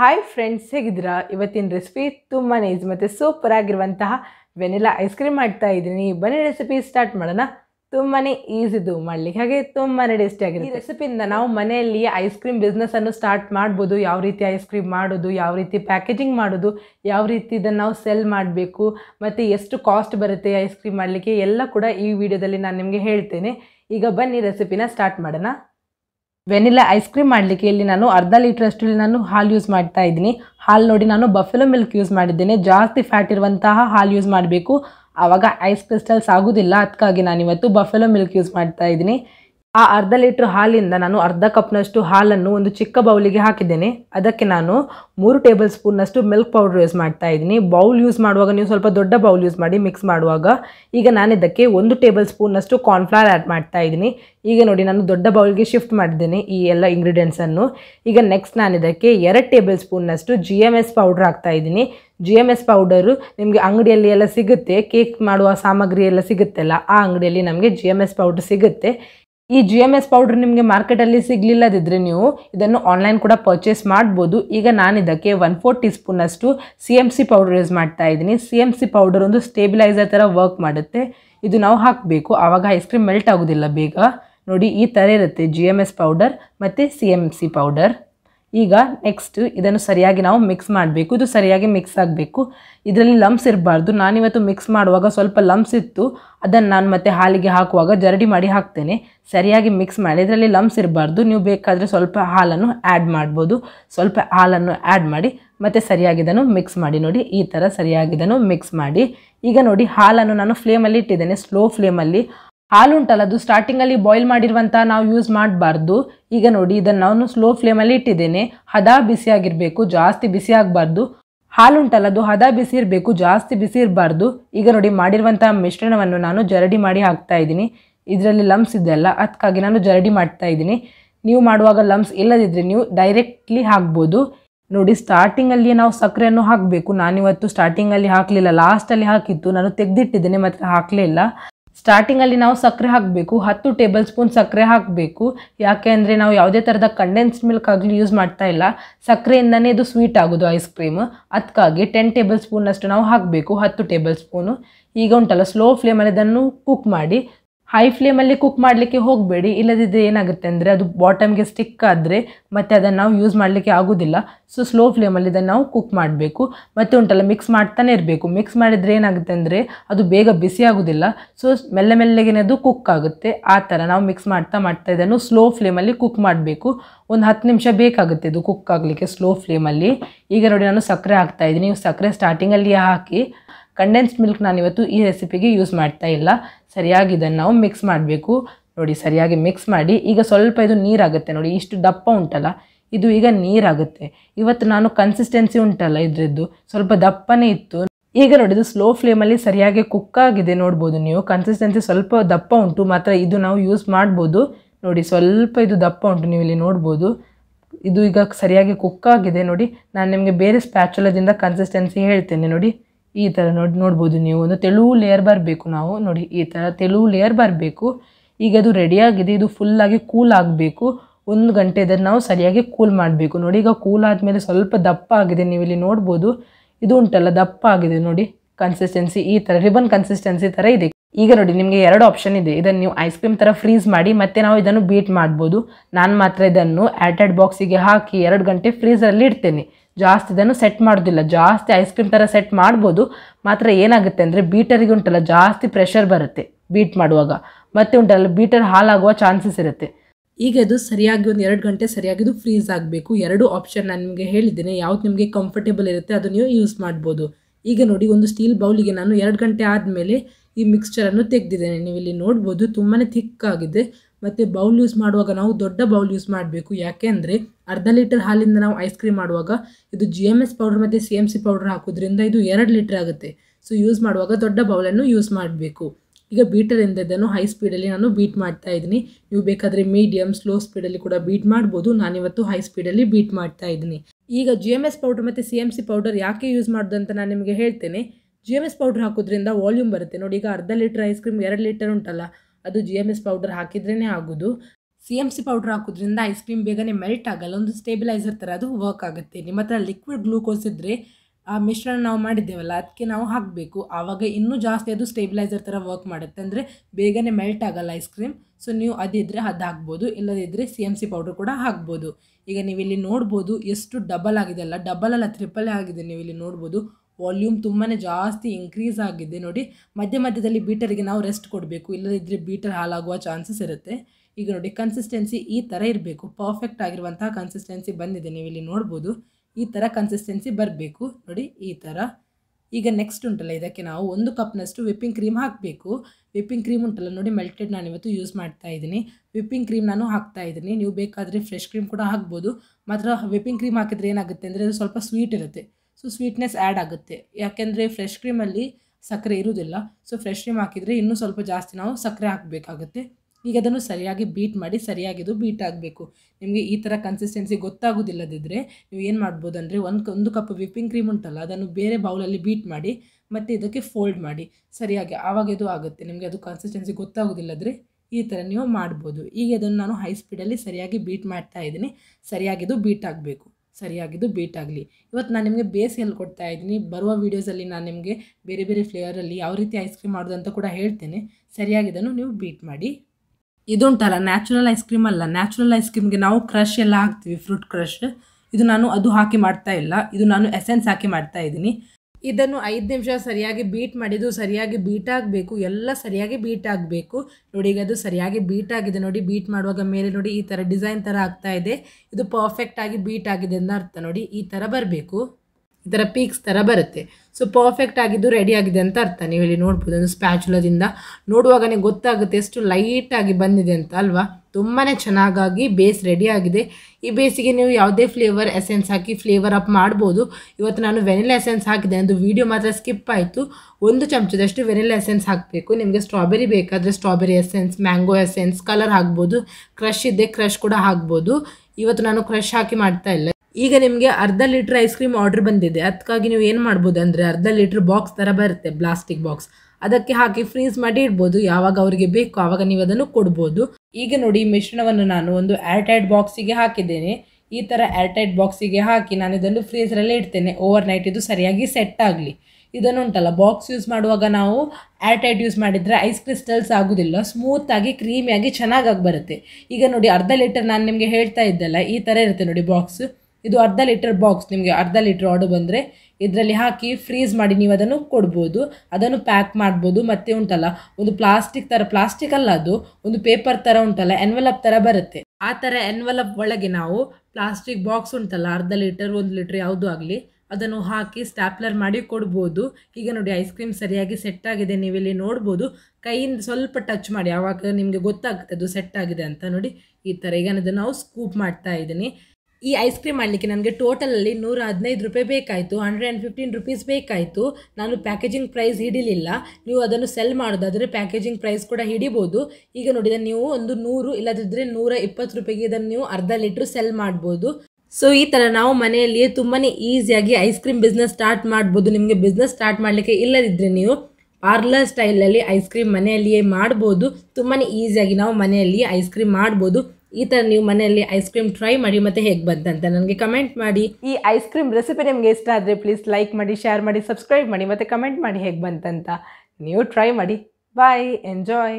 hi friends ಹೇಗಿದ್ದೀರಾ ಇವತ್ತಿನ recipe ತುಂಬಾ ಈಸಿ ಮತ್ತು ಸೂಪರ್ ಆಗಿರುವಂತಹ ವೆನಿಲಾ ಐಸ್ ಕ್ರೀಮ್ ಮಾಡ್ತಾ ಇದ್ದೀನಿ ಬನ್ನಿ ರೆಸಿಪಿ ಸ್ಟಾರ್ಟ್ ಮಾಡೋಣ ತುಂಬಾ ಈಸಿದು ಮಾಡಲಿಕ್ಕೆ ಹಾಗೆ ತುಂಬಾ ಟೇಸ್ಟಿಯಾಗಿದೆ ಈ ರೆಸಿಪಿಯಿಂದ ನಾವು ಮನೆಯಲ್ಲಿ ಐಸ್ ಕ್ರೀಮ್ ಬಿಸ್ನೆಸ್ಸನ್ನು ಸ್ಟಾರ್ಟ್ ಮಾಡ್ಬೋದು ಯಾವ ರೀತಿ ಐಸ್ ಕ್ರೀಮ್ ಮಾಡೋದು ಯಾವ ರೀತಿ ಪ್ಯಾಕೇಜಿಂಗ್ ಮಾಡೋದು ಯಾವ ರೀತಿ ಇದನ್ನು ನಾವು ಸೆಲ್ ಮಾಡಬೇಕು ಮತ್ತು ಎಷ್ಟು ಕಾಸ್ಟ್ ಬರುತ್ತೆ ಐಸ್ ಕ್ರೀಮ್ ಮಾಡಲಿಕ್ಕೆ ಎಲ್ಲ ಕೂಡ ಈ ವಿಡಿಯೋದಲ್ಲಿ ನಾನು ನಿಮಗೆ ಹೇಳ್ತೇನೆ ಈಗ ಬನ್ನಿ ರೆಸಿಪಿನ ಸ್ಟಾರ್ಟ್ ಮಾಡೋಣ ವೆನಿಲಾ ಐಸ್ ಕ್ರೀಮ್ ಮಾಡಲಿಕ್ಕೆ ಇಲ್ಲಿ ನಾನು ಅರ್ಧ ಲೀಟ್ರಷ್ಟು ನಾನು ಹಾಲು ಯೂಸ್ ಮಾಡ್ತಾ ಇದ್ದೀನಿ ಹಾಲು ನೋಡಿ ನಾನು ಬಫೆಲೋ ಮಿಲ್ಕ್ ಯೂಸ್ ಮಾಡಿದ್ದೇನೆ ಜಾಸ್ತಿ ಫ್ಯಾಟ್ ಇರುವಂತಹ ಹಾಲು ಯೂಸ್ ಮಾಡಬೇಕು ಆವಾಗ ಐಸ್ ಕ್ರಿಸ್ಟಲ್ಸ್ ಆಗೋದಿಲ್ಲ ಅದಕ್ಕಾಗಿ ನಾನಿವತ್ತು ಬಫೆಲೋ ಮಿಲ್ಕ್ ಯೂಸ್ ಮಾಡ್ತಾ ಇದ್ದೀನಿ ಆ ಅರ್ಧ ಲೀಟ್ರ್ ಹಾಲಿಂದ ನಾನು ಅರ್ಧ ಕಪ್ನಷ್ಟು ಹಾಲನ್ನು ಒಂದು ಚಿಕ್ಕ ಬೌಲಿಗೆ ಹಾಕಿದ್ದೇನೆ ಅದಕ್ಕೆ ನಾನು ಮೂರು ಟೇಬಲ್ ಸ್ಪೂನ್ನಷ್ಟು ಮಿಲ್ಕ್ ಪೌಡ್ರ್ ಯೂಸ್ ಮಾಡ್ತಾ ಇದ್ದೀನಿ ಬೌಲ್ ಯೂಸ್ ಮಾಡುವಾಗ ನೀವು ಸ್ವಲ್ಪ ದೊಡ್ಡ ಬೌಲ್ ಯೂಸ್ ಮಾಡಿ ಮಿಕ್ಸ್ ಮಾಡುವಾಗ ಈಗ ನಾನು ಇದಕ್ಕೆ ಒಂದು ಟೇಬಲ್ ಸ್ಪೂನ್ನಷ್ಟು ಕಾರ್ನ್ಫ್ಲವರ್ ಆ್ಯಡ್ ಮಾಡ್ತಾ ಇದ್ದೀನಿ ಈಗ ನೋಡಿ ನಾನು ದೊಡ್ಡ ಬೌಲ್ಗೆ ಶಿಫ್ಟ್ ಮಾಡಿದ್ದೇನೆ ಈ ಎಲ್ಲ ಇಂಗ್ರೀಡಿಯೆಂಟ್ಸನ್ನು ಈಗ ನೆಕ್ಸ್ಟ್ ನಾನು ಇದಕ್ಕೆ ಎರಡು ಟೇಬಲ್ ಸ್ಪೂನ್ನಷ್ಟು ಜಿ ಎಮ್ ಎಸ್ ಪೌಡ್ರ್ ಹಾಕ್ತಾ ಇದ್ದೀನಿ ಜಿ ಎಮ್ ಎಸ್ ಪೌಡರು ನಿಮಗೆ ಅಂಗಡಿಯಲ್ಲಿ ಎಲ್ಲ ಸಿಗುತ್ತೆ ಕೇಕ್ ಮಾಡುವ ಸಾಮಗ್ರಿ ಎಲ್ಲ ಸಿಗುತ್ತಲ್ಲ ಆ ಅಂಗಡಿಯಲ್ಲಿ ನಮಗೆ ಜಿ ಎಮ್ ಎಸ್ ಪೌಡ್ರ್ ಸಿಗುತ್ತೆ ಈ ಜಿ ಎಮ್ ಎಸ್ ಪೌಡ್ರ್ ನಿಮಗೆ ಮಾರ್ಕೆಟಲ್ಲಿ ಸಿಗಲಿಲ್ಲದಿದ್ದರೆ ನೀವು ಇದನ್ನು ಆನ್ಲೈನ್ ಕೂಡ ಪರ್ಚೇಸ್ ಮಾಡ್ಬೋದು ಈಗ ನಾನು ಇದಕ್ಕೆ ಒನ್ ಫೋರ್ ಟೀ ಸ್ಪೂನಷ್ಟು C M C powder use ಮಾಡ್ತಾ ಇದ್ದೀನಿ ಸಿ ಎಮ್ ಸಿ ಪೌಡರ್ ಒಂದು ಸ್ಟೇಬಿಲೈಸರ್ ಥರ ವರ್ಕ್ ಮಾಡುತ್ತೆ ಇದು ನಾವು ಹಾಕಬೇಕು ಆವಾಗ ಐಸ್ ಕ್ರೀಮ್ ಮೆಲ್ಟ್ ಆಗೋದಿಲ್ಲ ಬೇಗ ನೋಡಿ ಈ ಥರ ಇರುತ್ತೆ ಜಿ ಎಮ್ ಎಸ್ ಪೌಡರ್ ಮತ್ತು ಸಿ ಎಮ್ ಸಿ ಪೌಡರ್ ಈಗ ನೆಕ್ಸ್ಟ್ ಇದನ್ನು ಸರಿಯಾಗಿ ನಾವು ಮಿಕ್ಸ್ ಮಾಡಬೇಕು ಇದು ಸರಿಯಾಗಿ ಮಿಕ್ಸ್ ಆಗಬೇಕು ಇದರಲ್ಲಿ ಲಮ್ಸ್ ಇರಬಾರ್ದು ನಾನಿವತ್ತು ಮಿಕ್ಸ್ ಮಾಡುವಾಗ ಸ್ವಲ್ಪ ಲಮ್ಸ್ ಇತ್ತು ಅದನ್ನು ನಾನು ಮತ್ತೆ ಹಾಲಿಗೆ ಹಾಕುವಾಗ ಜರಡಿ ಮಾಡಿ ಹಾಕ್ತೇನೆ ಸರಿಯಾಗಿ ಮಿಕ್ಸ್ ಮಾಡಿ ಇದರಲ್ಲಿ ಲಮ್ಸ್ ಇರಬಾರ್ದು ನೀವು ಬೇಕಾದರೆ ಸ್ವಲ್ಪ ಹಾಲನ್ನು ಆ್ಯಡ್ ಮಾಡ್ಬೋದು ಸ್ವಲ್ಪ ಹಾಲನ್ನು ಆ್ಯಡ್ ಮಾಡಿ ಮತ್ತು ಸರಿಯಾಗಿ ಇದನ್ನು ಮಿಕ್ಸ್ ಮಾಡಿ ನೋಡಿ ಈ ಥರ ಸರಿಯಾಗಿ ಇದನ್ನು ಮಿಕ್ಸ್ ಮಾಡಿ ಈಗ ನೋಡಿ ಹಾಲನ್ನು ನಾನು ಫ್ಲೇಮಲ್ಲಿ ಇಟ್ಟಿದ್ದೇನೆ ಸ್ಲೋ ಫ್ಲೇಮಲ್ಲಿ ಹಾಲುಂಟಲ್ಲ ಅದು ಸ್ಟಾರ್ಟಿಂಗಲ್ಲಿ ಬಾಯ್ಲ್ ಮಾಡಿರುವಂಥ ನಾವು ಯೂಸ್ ಮಾಡಬಾರ್ದು ಈಗ ನೋಡಿ ಇದನ್ನು ನಾನು ಸ್ಲೋ ಫ್ಲೇಮಲ್ಲಿ ಇಟ್ಟಿದ್ದೇನೆ ಹದ ಬಿಸಿ ಜಾಸ್ತಿ ಬಿಸಿ ಆಗಬಾರ್ದು ಹಾಲುಂಟಲ್ಲ ಅದು ಹದ ಬಿಸಿ ಇರಬೇಕು ಜಾಸ್ತಿ ಬಿಸಿ ಇರಬಾರ್ದು ಈಗ ನೋಡಿ ಮಾಡಿರುವಂಥ ಮಿಶ್ರಣವನ್ನು ನಾನು ಜರಡಿ ಮಾಡಿ ಹಾಕ್ತಾ ಇದ್ದೀನಿ ಇದರಲ್ಲಿ ಲಮ್ಸ್ ಇದೆಯಲ್ಲ ಅದಕ್ಕಾಗಿ ನಾನು ಜರಡಿ ಮಾಡ್ತಾ ಇದ್ದೀನಿ ನೀವು ಮಾಡುವಾಗ ಲಮ್ಸ್ ಇಲ್ಲದಿದ್ದರೆ ನೀವು ಡೈರೆಕ್ಟ್ಲಿ ಹಾಕ್ಬೋದು ನೋಡಿ ಸ್ಟಾರ್ಟಿಂಗಲ್ಲಿಯೇ ನಾವು ಸಕ್ಕರೆಯನ್ನು ಹಾಕಬೇಕು ನಾನಿವತ್ತು ಸ್ಟಾರ್ಟಿಂಗಲ್ಲಿ ಹಾಕಲಿಲ್ಲ ಲಾಸ್ಟಲ್ಲಿ ಹಾಕಿತ್ತು ನಾನು ತೆಗೆದಿಟ್ಟಿದ್ದೇನೆ ಮತ್ತು ಹಾಕಲೇ ಇಲ್ಲ ಸ್ಟಾರ್ಟಿಂಗಲ್ಲಿ ನಾವು ಸಕ್ಕರೆ ಹಾಕಬೇಕು ಹತ್ತು ಟೇಬಲ್ ಸ್ಪೂನ್ ಸಕ್ಕರೆ ಹಾಕಬೇಕು ಯಾಕೆ ಅಂದರೆ ನಾವು ಯಾವುದೇ ಥರದ ಕಂಡೆನ್ಸ್ಡ್ ಮಿಲ್ಕ್ ಆಗಲಿ ಯೂಸ್ ಮಾಡ್ತಾ ಇಲ್ಲ ಸಕ್ಕರೆಯಿಂದನೇ ಇದು ಸ್ವೀಟ್ ಆಗೋದು ಐಸ್ ಕ್ರೀಮ್ ಅದಕ್ಕಾಗಿ ಟೆನ್ ಟೇಬಲ್ ಸ್ಪೂನಷ್ಟು ನಾವು ಹಾಕಬೇಕು ಹತ್ತು ಟೇಬಲ್ ಸ್ಪೂನು ಈಗ ಉಂಟಲ್ಲ ಸ್ಲೋ ಫ್ಲೇಮಲ್ಲಿ ಇದನ್ನು ಕುಕ್ ಮಾಡಿ ಹೈ ಫ್ಲೇಮಲ್ಲಿ ಕುಕ್ ಮಾಡಲಿಕ್ಕೆ ಹೋಗಬೇಡಿ ಇಲ್ಲದಿದ್ದರೆ ಏನಾಗುತ್ತೆ ಅಂದರೆ ಅದು ಬಾಟಮ್ಗೆ ಸ್ಟಿಕ್ ಆದರೆ ಮತ್ತು ಅದನ್ನು ನಾವು ಯೂಸ್ ಮಾಡಲಿಕ್ಕೆ ಆಗೋದಿಲ್ಲ ಸೊ ಸ್ಲೋ ಫ್ಲೇಮಲ್ಲಿ ಇದನ್ನು ನಾವು ಕುಕ್ ಮಾಡಬೇಕು ಮತ್ತು ಉಂಟಲ್ಲ ಮಿಕ್ಸ್ ಮಾಡ್ತಾನೆ ಇರಬೇಕು ಮಿಕ್ಸ್ ಮಾಡಿದರೆ ಏನಾಗುತ್ತೆ ಅಂದರೆ ಅದು ಬೇಗ ಬಿಸಿ ಆಗೋದಿಲ್ಲ ಸೊ ಮೆಲ್ಲೆ ಮೆಲ್ಲೆಗೆ ಅದು ಕುಕ್ ಆಗುತ್ತೆ ಆ ಥರ ನಾವು ಮಿಕ್ಸ್ ಮಾಡ್ತಾ ಮಾಡ್ತಾ ಇದನ್ನು ಸ್ಲೋ ಫ್ಲೇಮಲ್ಲಿ ಕುಕ್ ಮಾಡಬೇಕು ಒಂದು ಹತ್ತು ನಿಮಿಷ ಬೇಕಾಗುತ್ತೆ ಇದು ಕುಕ್ ಆಗಲಿಕ್ಕೆ ಸ್ಲೋ ಫ್ಲೇಮಲ್ಲಿ ಈಗ ನೋಡಿ ನಾನು ಸಕ್ಕರೆ ಹಾಕ್ತಾಯಿದ್ದೀನಿ ನೀವು ಸಕ್ಕರೆ ಸ್ಟಾರ್ಟಿಂಗಲ್ಲಿ ಹಾಕಿ ಕಂಡೆನ್ಸ್ಡ್ ಮಿಲ್ಕ್ ನಾನಿವತ್ತು ಈ ರೆಸಿಪಿಗೆ ಯೂಸ್ ಮಾಡ್ತಾ ಇಲ್ಲ ಸರಿಯಾಗಿ ಇದನ್ನು ನಾವು ಮಿಕ್ಸ್ ಮಾಡಬೇಕು ನೋಡಿ ಸರಿಯಾಗಿ ಮಿಕ್ಸ್ ಮಾಡಿ ಈಗ ಸ್ವಲ್ಪ ಇದು ನೀರಾಗುತ್ತೆ ನೋಡಿ ಇಷ್ಟು ದಪ್ಪ ಉಂಟಲ್ಲ ಇದು ಈಗ ನೀರಾಗುತ್ತೆ ಇವತ್ತು ನಾನು ಕನ್ಸಿಸ್ಟೆನ್ಸಿ ಉಂಟಲ್ಲ ಇದ್ರದ್ದು ಸ್ವಲ್ಪ ದಪ್ಪನೇ ಇತ್ತು ಈಗ ನೋಡಿ ಇದು ಸ್ಲೋ ಫ್ಲೇಮಲ್ಲಿ ಸರಿಯಾಗಿ ಕುಕ್ ಆಗಿದೆ ನೋಡ್ಬೋದು ನೀವು ಕನ್ಸಿಸ್ಟೆನ್ಸಿ ಸ್ವಲ್ಪ ದಪ್ಪ ಉಂಟು ಮಾತ್ರ ಇದು ನಾವು ಯೂಸ್ ಮಾಡ್ಬೋದು ನೋಡಿ ಸ್ವಲ್ಪ ಇದು ದಪ್ಪ ಉಂಟು ನೀವು ಇಲ್ಲಿ ನೋಡ್ಬೋದು ಇದು ಈಗ ಸರಿಯಾಗಿ ಕುಕ್ ಆಗಿದೆ ನೋಡಿ ನಾನು ನಿಮಗೆ ಬೇರೆ ಸ್ಪ್ಯಾಚುಲದಿಂದ ಕನ್ಸಿಸ್ಟೆನ್ಸಿ ಹೇಳ್ತೇನೆ ನೋಡಿ ಈ ಥರ ನೋಡಿ ನೋಡ್ಬೋದು ನೀವು ಒಂದು ತೆಳು ಲೇಯರ್ ಬರಬೇಕು ನಾವು ನೋಡಿ ಈ ಥರ ತೆಳು ಲೇಯರ್ ಬರಬೇಕು ಈಗ ಅದು ರೆಡಿಯಾಗಿದೆ ಇದು ಫುಲ್ಲಾಗಿ ಕೂಲ್ ಆಗಬೇಕು ಒಂದು ಗಂಟೆ ಇದನ್ನು ನಾವು ಸರಿಯಾಗಿ ಕೂಲ್ ಮಾಡಬೇಕು ನೋಡಿ ಈಗ ಕೂಲ್ ಆದಮೇಲೆ ಸ್ವಲ್ಪ ದಪ್ಪ ಆಗಿದೆ ನೀವು ಇಲ್ಲಿ ನೋಡ್ಬೋದು ಇದು ಉಂಟಲ್ಲ ದಪ್ಪ ಆಗಿದೆ ನೋಡಿ ಕನ್ಸಿಸ್ಟೆನ್ಸಿ ಈ ಥರ ರಿಬನ್ ಕನ್ಸಿಸ್ಟೆನ್ಸಿ ಥರ ಇದೆ ಈಗ ನೋಡಿ ನಿಮಗೆ ಎರಡು ಆಪ್ಷನ್ ಇದೆ ಇದನ್ನು ನೀವು ಐಸ್ ಕ್ರೀಮ್ ಥರ ಫ್ರೀಸ್ ಮಾಡಿ ಮತ್ತೆ ನಾವು ಇದನ್ನು ಬೀಟ್ ಮಾಡ್ಬೋದು ನಾನು ಮಾತ್ರ ಇದನ್ನು ಆ್ಯಟೆಡ್ ಬಾಕ್ಸಿಗೆ ಹಾಕಿ ಎರಡು ಗಂಟೆ ಫ್ರೀಸರಲ್ಲಿ ಇಡ್ತೇನೆ ಜಾಸ್ತಿ ಇದನ್ನು ಸೆಟ್ ಮಾಡೋದಿಲ್ಲ ಜಾಸ್ತಿ ಐಸ್ ಕ್ರೀಮ್ ಥರ ಸೆಟ್ ಮಾಡ್ಬೋದು ಮಾತ್ರ ಏನಾಗುತ್ತೆ ಅಂದರೆ ಬೀಟರಿಗೆ ಉಂಟಲ್ಲ ಜಾಸ್ತಿ ಪ್ರೆಷರ್ ಬರುತ್ತೆ ಬೀಟ್ ಮಾಡುವಾಗ ಮತ್ತೆ ಉಂಟಲ್ಲ ಬೀಟರ್ ಹಾಲಾಗುವ ಚಾನ್ಸಸ್ ಇರುತ್ತೆ ಈಗ ಅದು ಸರಿಯಾಗಿ ಒಂದು ಎರಡು ಗಂಟೆ ಸರಿಯಾಗಿ ಇದು ಫ್ರೀಸ್ ಆಗಬೇಕು ಎರಡು ಆಪ್ಷನ್ ನಾನು ನಿಮಗೆ ಹೇಳಿದ್ದೇನೆ ಯಾವ್ದು ನಿಮಗೆ ಕಂಫರ್ಟೇಬಲ್ ಇರುತ್ತೆ ಅದು ನೀವು ಯೂಸ್ ಮಾಡ್ಬೋದು ಈಗ ನೋಡಿ ಒಂದು ಸ್ಟೀಲ್ ಬೌಲಿಗೆ ನಾನು ಎರಡು ಗಂಟೆ ಆದಮೇಲೆ ಈ ಮಿಕ್ಸ್ಚರನ್ನು ತೆಗೆದಿದ್ದೇನೆ ನೀವು ಇಲ್ಲಿ ನೋಡ್ಬೋದು ತುಂಬಾ ಥಿಕ್ ಆಗಿದೆ ಮತ್ತು ಬೌಲ್ ಯೂಸ್ ಮಾಡುವಾಗ ನಾವು ದೊಡ್ಡ ಬೌಲ್ ಯೂಸ್ ಮಾಡಬೇಕು ಯಾಕೆಂದರೆ ಅರ್ಧ ಲೀಟರ್ ಹಾಲಿಂದ ನಾವು ಐಸ್ ಕ್ರೀಮ್ ಮಾಡುವಾಗ ಇದು ಜಿ ಎಮ್ ಎಸ್ ಪೌಡರ್ ಮತ್ತು ಸಿ ಎಮ್ ಸಿ ಪೌಡರ್ ಹಾಕೋದ್ರಿಂದ ಇದು ಎರಡು ಲೀಟರ್ ಆಗುತ್ತೆ ಸೊ ಯೂಸ್ ಮಾಡುವಾಗ ದೊಡ್ಡ ಬೌಲನ್ನು ಯೂಸ್ ಮಾಡಬೇಕು ಈಗ ಬೀಟರಿಂದ ಇದನ್ನು ಹೈ ಸ್ಪೀಡಲ್ಲಿ ನಾನು ಬೀಟ್ ಮಾಡ್ತಾ ಇದ್ದೀನಿ ನೀವು ಬೇಕಾದರೆ ಮೀಡಿಯಮ್ ಸ್ಲೋ ಸ್ಪೀಡಲ್ಲಿ ಕೂಡ ಬೀಟ್ ಮಾಡ್ಬೋದು ನಾನಿವತ್ತು ಹೈ ಸ್ಪೀಡಲ್ಲಿ ಬೀಟ್ ಮಾಡ್ತಾ ಇದ್ದೀನಿ ಈಗ ಜಿ ಎಮ್ ಎಸ್ ಪೌಡರ್ ಮತ್ತು ಸಿ ಎಮ್ ಸಿ ಪೌಡರ್ ಯಾಕೆ ಯೂಸ್ ಮಾಡೋದು ಅಂತ ನಾನು ನಿಮಗೆ ಹೇಳ್ತೇನೆ ಜಿ ಎಮ್ ಎಸ್ ಪೌಡ್ರ್ ಹಾಕೋದ್ರಿಂದ ವಾಲ್ಯೂಮ್ ಬರುತ್ತೆ ನೋಡಿ ಈಗ ಅರ್ಧ ಲೀಟರ್ ಐಸ್ ಕ್ರೀಮ್ ಎರಡು ಲೀಟರ್ ಉಂಟಲ್ಲ ಅದು ಜಿ ಎಮ್ ಎಸ್ ಪೌಡರ್ ಹಾಕಿದ್ರೇ ಆಗೋದು ಸಿ ಎಮ್ ಸಿ ಪೌಡರ್ ಹಾಕೋದ್ರಿಂದ ಐಸ್ ಕ್ರೀಮ್ ಬೇಗನೆ ಮೆಲ್ಟ್ ಆಗಲ್ಲ ಒಂದು ಸ್ಟೇಬಿಲೈಸರ್ ಥರ ಅದು ವರ್ಕ್ ಆಗುತ್ತೆ ನಿಮ್ಮ ಹತ್ರ ಲಿಕ್ವಿಡ್ ಗ್ಲೂಕೋಸ್ ಇದ್ದರೆ ಆ ಮಿಶ್ರಣ ನಾವು ಮಾಡಿದ್ದೇವಲ್ಲ ಅದಕ್ಕೆ ನಾವು ಹಾಕಬೇಕು ಆವಾಗ ಇನ್ನೂ ಜಾಸ್ತಿ ಅದು ಸ್ಟೇಬಿಲೈಸರ್ ಥರ ವರ್ಕ್ ಮಾಡುತ್ತೆ ಅಂದರೆ ಬೇಗನೆ ಮೆಲ್ಟ್ ಆಗಲ್ಲ ಐಸ್ ಕ್ರೀಮ್ ಸೊ ನೀವು ಅದಿದ್ದರೆ ಅದು ಹಾಕ್ಬೋದು ಇಲ್ಲದಿದ್ದರೆ ಸಿ ಎಮ್ ಸಿ ಪೌಡ್ರ್ ಕೂಡ ಹಾಕ್ಬೋದು ಈಗ ನೀವಿಲ್ಲಿ ನೋಡ್ಬೋದು ಎಷ್ಟು ಡಬಲ್ ಆಗಿದೆ ಅಲ್ಲ ಡಬಲ್ ಅಲ್ಲ ತ್ರಿಪಲ್ ಆಗಿದೆ ನೀವು ಇಲ್ಲಿ ನೋಡ್ಬೋದು ವಾಲ್ಯೂಮ್ ತುಂಬಾ ಜಾಸ್ತಿ ಇನ್ಕ್ರೀಸ್ ಆಗಿದೆ ನೋಡಿ ಮಧ್ಯ ಮಧ್ಯದಲ್ಲಿ ಬೀಟರಿಗೆ ನಾವು ರೆಸ್ಟ್ ಕೊಡಬೇಕು ಇಲ್ಲದಿದ್ದರೆ ಬೀಟರ್ ಹಾಳಾಗುವ ಚಾನ್ಸಸ್ ಇರುತ್ತೆ ಈಗ ನೋಡಿ ಕನ್ಸಿಸ್ಟೆನ್ಸಿ ಈ ಥರ ಇರಬೇಕು ಪರ್ಫೆಕ್ಟ್ ಆಗಿರುವಂತಹ ಕನ್ಸಿಸ್ಟೆನ್ಸಿ ಬಂದಿದೆ ನೀವು ಇಲ್ಲಿ ನೋಡ್ಬೋದು ಈ ಥರ ಕನ್ಸಿಸ್ಟೆನ್ಸಿ ಬರಬೇಕು ನೋಡಿ ಈ ಥರ ಈಗ ನೆಕ್ಸ್ಟ್ ಉಂಟಲ್ಲ ಇದಕ್ಕೆ ನಾವು ಒಂದು ಕಪ್ನಷ್ಟು ವಿಪ್ಪಿಂಗ್ ಕ್ರೀಮ್ ಹಾಕಬೇಕು ವಿಪ್ಪಿಂಗ್ ಕ್ರೀಮ್ ಉಂಟಲ್ಲ ನೋಡಿ ಮೆಲ್ಟೆಡ್ ನಾನು ಇವತ್ತು ಯೂಸ್ ಮಾಡ್ತಾ ಇದ್ದೀನಿ ವಿಪ್ಪಿಂಗ್ ಕ್ರೀಮ್ ನಾನು ಹಾಕ್ತಾ ಇದ್ದೀನಿ ನೀವು ಬೇಕಾದರೆ ಫ್ರೆಶ್ ಕ್ರೀಮ್ ಕೂಡ ಹಾಕ್ಬೋದು ಮಾತ್ರ ವಿಪ್ಪಿಂಗ್ ಕ್ರೀಮ್ ಹಾಕಿದರೆ ಏನಾಗುತ್ತೆ ಅಂದರೆ ಅದು ಸ್ವಲ್ಪ ಸ್ವೀಟ್ ಇರುತ್ತೆ ಸೊ ಸ್ವೀಟ್ನೆಸ್ ಆ್ಯಡ್ ಆಗುತ್ತೆ ಯಾಕೆಂದರೆ ಫ್ರೆಶ್ ಕ್ರೀಮಲ್ಲಿ ಸಕ್ಕರೆ ಇರುವುದಿಲ್ಲ ಸೊ ಫ್ರೆಶ್ ಕ್ರೀಮ್ ಹಾಕಿದರೆ ಇನ್ನೂ ಸ್ವಲ್ಪ ಜಾಸ್ತಿ ನಾವು ಸಕ್ಕರೆ ಹಾಕಬೇಕಾಗುತ್ತೆ ಈಗ ಅದನ್ನು ಸರಿಯಾಗಿ ಬೀಟ್ ಮಾಡಿ ಸರಿಯಾಗಿದು ಬೀಟ್ ಆಗಬೇಕು ನಿಮಗೆ ಈ ಥರ ಕನ್ಸಿಸ್ಟೆನ್ಸಿ ಗೊತ್ತಾಗೋದಿಲ್ಲದಿದ್ದರೆ ನೀವು ಏನು ಮಾಡ್ಬೋದು ಅಂದರೆ ಒಂದು ಒಂದು ಕಪ್ ವಿಪ್ಪಿಂಗ್ ಕ್ರೀಮ್ ಉಂಟಲ್ಲ ಅದನ್ನು ಬೇರೆ ಬೌಲಲ್ಲಿ ಬೀಟ್ ಮಾಡಿ ಮತ್ತು ಇದಕ್ಕೆ ಫೋಲ್ಡ್ ಮಾಡಿ ಸರಿಯಾಗಿ ಆವಾಗ ಇದು ಆಗುತ್ತೆ ನಿಮಗೆ ಅದು ಕನ್ಸಿಸ್ಟೆನ್ಸಿ ಗೊತ್ತಾಗೋದಿಲ್ಲದ್ರೆ ಈ ಥರ ನೀವು ಮಾಡ್ಬೋದು ಈಗ ಅದನ್ನು ನಾನು ಹೈ ಸ್ಪೀಡಲ್ಲಿ ಸರಿಯಾಗಿ ಬೀಟ್ ಮಾಡ್ತಾ ಇದ್ದೀನಿ ಸರಿಯಾಗಿದು ಬೀಟ್ ಆಗಬೇಕು ಸರಿಯಾಗಿದ್ದು ಬೀಟ್ ಆಗಲಿ ಇವತ್ತು ನಾನು ನಿಮಗೆ ಬೇಸಿಯಲ್ಲಿ ಕೊಡ್ತಾ ಇದ್ದೀನಿ ಬರುವ ವೀಡಿಯೋಸಲ್ಲಿ ನಾನು ನಿಮಗೆ ಬೇರೆ ಬೇರೆ ಫ್ಲೇವರಲ್ಲಿ ಯಾವ ರೀತಿ ಐಸ್ ಕ್ರೀಮ್ ಮಾಡೋದು ಅಂತ ಕೂಡ ಹೇಳ್ತೇನೆ ಸರಿಯಾಗಿದ್ದನ್ನು ನೀವು ಬೀಟ್ ಮಾಡಿ ಇದುಂಟಲ್ಲ ನ್ಯಾಚುರಲ್ ಐಸ್ ಕ್ರೀಮ್ ಅಲ್ಲ ನ್ಯಾಚುರಲ್ ಐಸ್ ಕ್ರೀಮ್ಗೆ ನಾವು ಕ್ರಷ್ ಎಲ್ಲ ಹಾಕ್ತೀವಿ ಫ್ರೂಟ್ ಕ್ರಷ್ ಇದು ನಾನು ಅದು ಹಾಕಿ ಮಾಡ್ತಾ ಇಲ್ಲ ಇದು ನಾನು ಎಸೆನ್ಸ್ ಹಾಕಿ ಮಾಡ್ತಾ ಇದ್ದೀನಿ ಇದನ್ನು ಐದು ನಿಮಿಷ ಸರಿಯಾಗಿ ಬೀಟ್ ಮಾಡಿದ್ದು ಸರಿಯಾಗಿ ಬೀಟ್ ಆಗಬೇಕು ಎಲ್ಲ ಸರಿಯಾಗಿ ಬೀಟ್ ಆಗಬೇಕು ನೋಡಿ ಈಗ ಅದು ಸರಿಯಾಗಿ ಬೀಟ್ ಆಗಿದೆ ನೋಡಿ ಬೀಟ್ ಮಾಡುವಾಗ ಮೇಲೆ ನೋಡಿ ಈ ಥರ ಡಿಸೈನ್ ಥರ ಆಗ್ತಾ ಇದೆ ಇದು ಪರ್ಫೆಕ್ಟಾಗಿ ಬೀಟ್ ಆಗಿದೆ ಅಂತ ಅರ್ಥ ನೋಡಿ ಈ ಥರ ಬರಬೇಕು ಈ ಪೀಕ್ಸ್ ಥರ ಬರುತ್ತೆ ಸೊ ಪರ್ಫೆಕ್ಟ್ ಆಗಿದ್ದು ರೆಡಿ ಆಗಿದೆ ಅಂತ ಅರ್ಥ ನೀವು ಇಲ್ಲಿ ನೋಡ್ಬೋದು ಒಂದು ಸ್ಪ್ಯಾಚುಲದಿಂದ ನೋಡುವಾಗನೇ ಗೊತ್ತಾಗುತ್ತೆ ಎಷ್ಟು ಲೈಟಾಗಿ ಬಂದಿದೆ ಅಂತ ಅಲ್ವಾ ತುಂಬಾ ಚೆನ್ನಾಗಾಗಿ ಬೇಸ್ ರೆಡಿ ಆಗಿದೆ ಈ ಬೇಸಿಗೆ ನೀವು ಯಾವುದೇ ಫ್ಲೇವರ್ ಎಸೆನ್ಸ್ ಹಾಕಿ ಫ್ಲೇವರ್ ಅಪ್ ಮಾಡ್ಬೋದು ಇವತ್ತು ನಾನು ವೆನಿಲ್ಲ ಎಸೆನ್ಸ್ ಹಾಕಿದೆ ಒಂದು ವೀಡಿಯೋ ಮಾತ್ರ ಸ್ಕಿಪ್ ಆಯಿತು ಒಂದು ಚಮಚದಷ್ಟು ವೆನಿಲ್ಲ ಎಸೆನ್ಸ್ ಹಾಕಬೇಕು ನಿಮಗೆ ಸ್ಟ್ರಾಬೆರಿ ಬೇಕಾದರೆ strawberry essence mango essence colour ಹಾಕ್ಬೋದು ಕ್ರಶ್ ಇದೆ ಕ್ರಶ್ ಕೂಡ ಹಾಕ್ಬೋದು ಇವತ್ತು ನಾನು ಕ್ರಷ್ ಹಾಕಿ ಮಾಡ್ತಾ ಇಲ್ಲ ಈಗ ನಿಮಗೆ ಅರ್ಧ ಲೀಟ್ರ್ ಐಸ್ ಕ್ರೀಮ್ ಆರ್ಡ್ರ್ ಬಂದಿದೆ ಅದಕ್ಕಾಗಿ ನೀವು ಏನು ಮಾಡ್ಬೋದು ಅಂದರೆ ಅರ್ಧ ಲೀಟ್ರ್ ಬಾಕ್ಸ್ ಥರ ಬರುತ್ತೆ ಪ್ಲಾಸ್ಟಿಕ್ ಬಾಕ್ಸ್ ಅದಕ್ಕೆ ಹಾಕಿ ಫ್ರೀಸ್ ಮಾಡಿ ಇಡ್ಬೋದು ಯಾವಾಗ ಅವರಿಗೆ ಬೇಕು ಆವಾಗ ನೀವು ಅದನ್ನು ಕೊಡ್ಬೋದು ಈಗ ನೋಡಿ ಈ ಮಿಶ್ರಣವನ್ನು ನಾನು ಒಂದು ಏರ್ಟೈಟ್ ಬಾಕ್ಸಿಗೆ ಹಾಕಿದ್ದೇನೆ ಈ ಥರ ಏರ್ಟೈಟ್ ಬಾಕ್ಸಿಗೆ ಹಾಕಿ ನಾನು ಇದನ್ನು ಫ್ರೀಸರಲ್ಲಿ ಇಡ್ತೇನೆ ಓವರ್ ನೈಟ್ ಇದು ಸರಿಯಾಗಿ ಸೆಟ್ ಆಗಲಿ ಇದನ್ನು ಉಂಟಲ್ಲ ಬಾಕ್ಸ್ ಯೂಸ್ ಮಾಡುವಾಗ ನಾವು ಟೈಟ್ ಯೂಸ್ ಮಾಡಿದರೆ ಐಸ್ ಕ್ರಿಸ್ಟಲ್ಸ್ ಆಗೋದಿಲ್ಲ ಸ್ಮೂತಾಗಿ ಕ್ರೀಮಿಯಾಗಿ ಚೆನ್ನಾಗಾಗಿ ಬರುತ್ತೆ ಈಗ ನೋಡಿ ಅರ್ಧ ಲೀಟರ್ ನಾನು ನಿಮಗೆ ಹೇಳ್ತಾ ಇದ್ದಲ್ಲ ಈ ಥರ ಇರುತ್ತೆ ನೋಡಿ ಬಾಕ್ಸ್ ಇದು ಅರ್ಧ ಲೀಟರ್ ಬಾಕ್ಸ್ ನಿಮಗೆ ಅರ್ಧ ಲೀಟರ್ ಆರ್ಡರ್ ಬಂದರೆ ಇದರಲ್ಲಿ ಹಾಕಿ ಫ್ರೀಸ್ ಮಾಡಿ ನೀವು ಅದನ್ನು ಕೊಡ್ಬೋದು ಅದನ್ನು ಪ್ಯಾಕ್ ಮಾಡ್ಬೋದು ಮತ್ತೆ ಉಂಟಲ್ಲ ಒಂದು ಪ್ಲಾಸ್ಟಿಕ್ ಥರ ಪ್ಲಾಸ್ಟಿಕ್ ಅಲ್ಲ ಅದು ಒಂದು ಪೇಪರ್ ಥರ ಉಂಟಲ್ಲ ಎನ್ವೆಲಪ್ ಥರ ಬರುತ್ತೆ ಆ ಥರ ಎನ್ವೆಲಪ್ ಒಳಗೆ ನಾವು ಪ್ಲಾಸ್ಟಿಕ್ ಬಾಕ್ಸ್ ಉಂಟಲ್ಲ ಅರ್ಧ ಲೀಟರ್ ಒಂದು ಲೀಟರ್ ಯಾವುದು ಆಗಲಿ ಅದನ್ನು ಹಾಕಿ ಸ್ಟ್ಯಾಪ್ಲರ್ ಮಾಡಿ ಕೊಡ್ಬೋದು ಈಗ ನೋಡಿ ಐಸ್ ಕ್ರೀಮ್ ಸರಿಯಾಗಿ ಸೆಟ್ ಆಗಿದೆ ಇಲ್ಲಿ ನೋಡ್ಬೋದು ಕೈಯಿಂದ ಸ್ವಲ್ಪ ಟಚ್ ಮಾಡಿ ಆವಾಗ ನಿಮಗೆ ಗೊತ್ತಾಗುತ್ತೆ ಅದು ಸೆಟ್ ಆಗಿದೆ ಅಂತ ನೋಡಿ ಈ ಥರ ಈಗ ನಾನು ನಾವು ಸ್ಕೂಪ್ ಮಾಡ್ತಾ ಇದ್ದೀನಿ ಈ ಐಸ್ ಕ್ರೀಮ್ ಮಾಡಲಿಕ್ಕೆ ನನಗೆ ಟೋಟಲಲ್ಲಿ ನೂರ ಹದಿನೈದು ರೂಪಾಯಿ ಬೇಕಾಯಿತು ಹಂಡ್ರೆಡ್ ಆ್ಯಂಡ್ ಫಿಫ್ಟೀನ್ ರುಪೀಸ್ ಬೇಕಾಯಿತು ನಾನು ಪ್ಯಾಕೇಜಿಂಗ್ ಪ್ರೈಸ್ ಹಿಡಿಲಿಲ್ಲ ನೀವು ಅದನ್ನು ಸೆಲ್ ಮಾಡೋದಾದರೆ ಪ್ಯಾಕೇಜಿಂಗ್ ಪ್ರೈಸ್ ಕೂಡ ಹಿಡಿಬೋದು ಈಗ ನೋಡಿದರೆ ನೀವು ಒಂದು ನೂರು ಇಲ್ಲದಿದ್ದರೆ ನೂರ ಇಪ್ಪತ್ತು ರೂಪಾಯಿಗೆ ಇದನ್ನು ನೀವು ಅರ್ಧ ಲೀಟ್ರ್ ಸೆಲ್ ಮಾಡ್ಬೋದು ಸೊ ಈ ಥರ ನಾವು ಮನೆಯಲ್ಲಿಯೇ ತುಂಬಾ ಈಸಿಯಾಗಿ ಐಸ್ ಕ್ರೀಮ್ ಬಿಸ್ನೆಸ್ ಸ್ಟಾರ್ಟ್ ಮಾಡ್ಬೋದು ನಿಮಗೆ ಬಿಸ್ನೆಸ್ ಸ್ಟಾರ್ಟ್ ಮಾಡಲಿಕ್ಕೆ ಇಲ್ಲದಿದ್ದರೆ ನೀವು ಪಾರ್ಲರ್ ಸ್ಟೈಲಲ್ಲಿ ಐಸ್ ಕ್ರೀಮ್ ಮನೆಯಲ್ಲಿಯೇ ಮಾಡ್ಬೋದು ತುಂಬಾ ಈಸಿಯಾಗಿ ನಾವು ಮನೆಯಲ್ಲಿ ಐಸ್ ಕ್ರೀಮ್ ಮಾಡ್ಬೋದು ಈ ಥರ ನೀವು ಮನೆಯಲ್ಲಿ ಐಸ್ ಕ್ರೀಮ್ ಟ್ರೈ ಮಾಡಿ ಮತ್ತೆ ಹೇಗೆ ಬಂತಂತ ನನಗೆ ಕಮೆಂಟ್ ಮಾಡಿ ಈ ಐಸ್ ಕ್ರೀಮ್ ರೆಸಿಪಿ ನಿಮಗೆ ಇಷ್ಟ ಆದರೆ ಪ್ಲೀಸ್ ಲೈಕ್ ಮಾಡಿ ಶೇರ್ ಮಾಡಿ ಸಬ್ಸ್ಕ್ರೈಬ್ ಮಾಡಿ ಮತ್ತೆ ಕಮೆಂಟ್ ಮಾಡಿ ಹೇಗೆ ಬಂತಂತ ನೀವು ಟ್ರೈ ಮಾಡಿ ಬಾಯ್ ಎಂಜಾಯ್